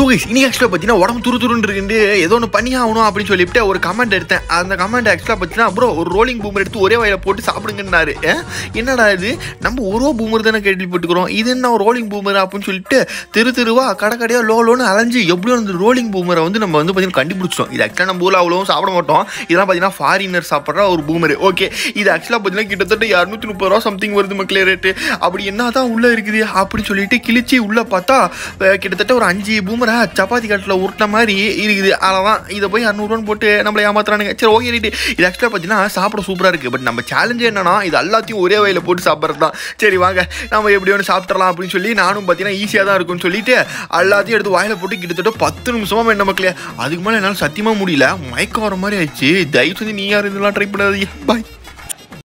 so இன்னைக்கு ஆக்சுவலாக பார்த்தீங்கன்னா உடம்பு துரு துருன்னு ஏதோ ஒன்று பண்ணி ஆகணும் அப்படின்னு சொல்லிட்டு ஒரு கமெண்ட் எடுத்தேன் அந்த கமெண்ட் ஆக்சுவலாக பார்த்தீங்கன்னா அப்புறம் ஒரு ரோலிங் பூமர் எடுத்து ஒரே வாயில் போட்டு சாப்பிடுங்கன்னாரு என்னடா இது நம்ம ஒரு பூமர் தானே கேள்விப்பட்டுக்கிறோம் இது என்ன ஒரு ரோலிங் பூமர் அப்படின்னு சொல்லிட்டு தெரு தெருவா கடை கடையாக லோ லோன்னு அலைஞ்சு எப்படியோ அந்த ரோலிங் பூமரை வந்து நம்ம வந்து பார்த்தீங்கன்னா கண்டுபிடிச்சோம் இது ஆக்சுவலாக நம்ம ஊரில் அவ்வளோவும் சாப்பிட மாட்டோம் இதெல்லாம் பார்த்தீங்கன்னா ஃபாரினர் சாப்பிட்ற ஒரு பூமர் ஓகே இது ஆக்சுவலாக பார்த்தீங்கன்னா கிட்டத்தட்ட இரநூத்தி முப்பது ரூபா சம்திங் வருது மக்களே ரேட்டு அப்படி என்ன தான் உள்ளே இருக்குது அப்படின்னு சொல்லிட்டு கிழிச்சு உள்ளே பார்த்தா கிட்டத்தட்ட ஒரு அஞ்சு பூமர் சூப்பராக சப்பாத்தி கட்டில் உருட்ட மாதிரி இருக்குது அதான் இதை போய் அறுநூறுவான்னு போட்டு நம்மளை ஏமாத்துறானுங்க சரி ஓகே ரைட்டு இது ஆக்சுவலாக பார்த்தீங்கன்னா சாப்பிட சூப்பராக இருக்குது பட் நம்ம சேலஞ்சு என்னன்னா இது எல்லாத்தையும் ஒரே வயலில் போட்டு சாப்பிட்றது தான் சரி வாங்க நம்ம எப்படி ஒன்று சாப்பிட்றலாம் அப்படின்னு சொல்லி நானும் பார்த்தீங்கன்னா ஈஸியாக தான் இருக்கும்னு சொல்லிட்டு எல்லாத்தையும் எடுத்து வாயில் போட்டு கிட்டத்தட்ட பத்து நிமிஷமாக என்ன மக்களே அதுக்கு மேலே என்னால் சத்தியமாக முடியல மயக்கம் வர மாதிரி ஆயிடுச்சு தயவு செஞ்சு நீ யார் இதெல்லாம் ட்ரை பண்ணாதீங்க பாய்